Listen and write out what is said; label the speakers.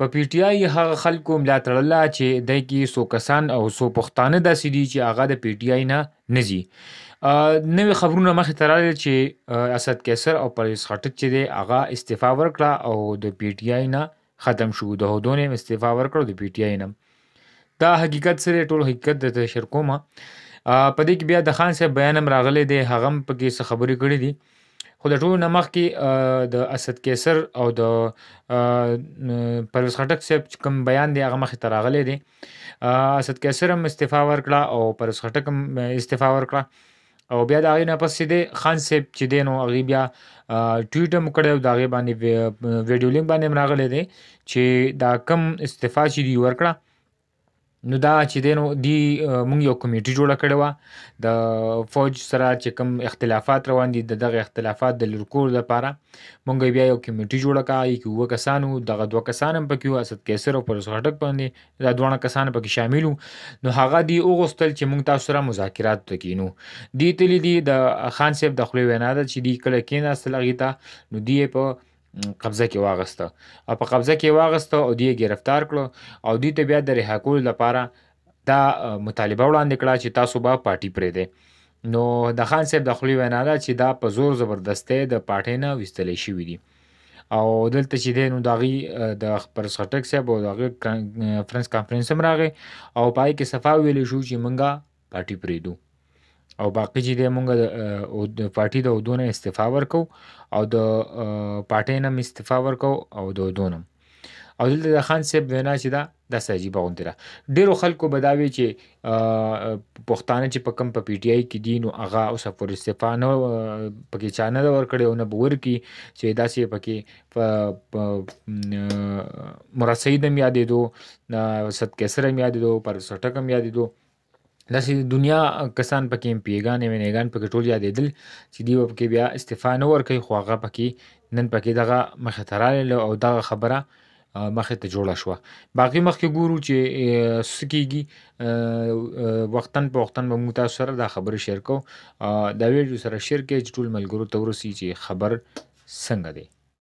Speaker 1: په پی ټی آی هغه خلکو ملا تړله چې دای کې سو کسان او سو پښتانه داسې دي چې هغه د پی ټی آی نه نزي نوې خبرونه مخې ته راغلي چې اسد کیسر او پرویز خټک چې دی هغه استعفا ورکړه او د پی ټی آی نه ختم شو د هودونه استعفا ورکړه د پی ټی آی نه دا حقیقت سره ټول حقیقت د شرکومه په دې کې بیا د خان صاحب بیان راغلی دی هغه په کې څه خبرې کړې دي خو د ټولو نه مخکې د اسد کیسر او د پرویز خټک صاحب کوم بیان دی هغه مخې ته راغلی دی اسد کیسر هم استعفا ورکړه او پرویز خټک هم استعفا ورکړه او بیا د هغې نه پسې دی خان صاحب چې دی نو هغې بیا ټویټ هم کړی او د هغې باندې ویډیو لینک باندې هم راغلی دی چې دا کم استعفا چې دوی ورکړه نو دا چې دینو دی مونږ یو کمیټه جوړه کړې و د فوج سره چې کوم اختلافات روان دي دغه اختلافات د لرکور لپاره مونږ بیا یو کمیټه جوړه کا یو کې و کسانو دغه دوه کسان هم پکې و اسد کیسر او پرس غټک باندې دا دوه کسان پکې شامل نو هغه دی اوغستل چې مونږ تاسو سره مذاکرات وکینو دی تللی دی د خان صاحب د خلوی وینا ده چې دی کله کېناستل غیتا نو دی په قبضه کې واغسته او په قبضه کې واغسته او دوی گرفتار کړو او دوی ته بیا د رها کولو لپاره دا مطالبه وړاندې کړه چې تاسو به پارټي پرې دی نو د خان صاحب د خلی وینا ده چې دا په زور زبردستۍ د پارټۍ نه ویستلې شوې دي او دلته چې دی نو داغي د خبر سټک صاحب او داغي فرنس کانفرنس هم راغی او پای کې صفا ویلې شو چې منګه پارټي پرې دوه او باقی چې د مونږ د پارټي د ودونه استعفا ورکو او د پارټي نه استعفا ورکو او د ودونه او دلته د خان صاحب وینا چې دا د سجیبه غونډه ده ډیرو خلکو بداوي چې پښتانه چې په کم په پی ټ آی کې دین او هغه اوس پر استعفا نه پکې چانه دا ور کړي او نه بور کی چې دا سي پکې مرسیدم یادې دو صد کسرم یادې دو پر سټکم یادې دو داسې دنیا کسان پکې ایم پی ګان ایم ان ګان پکې ټول یادېدل چې دی پکې بیا استعفا نه ورکوي خو هغه پکې نن پکې دغه مخې ته راغلی او دغه خبره مخې ته جوړه شوه باقي مخکې ګورو چې سکیږي وختن په وختن به موږ تاسو سره دا خبره شریکو دا ویډیو سره شریکې ټول ملګرو ته ورسي چې خبر څنګه دی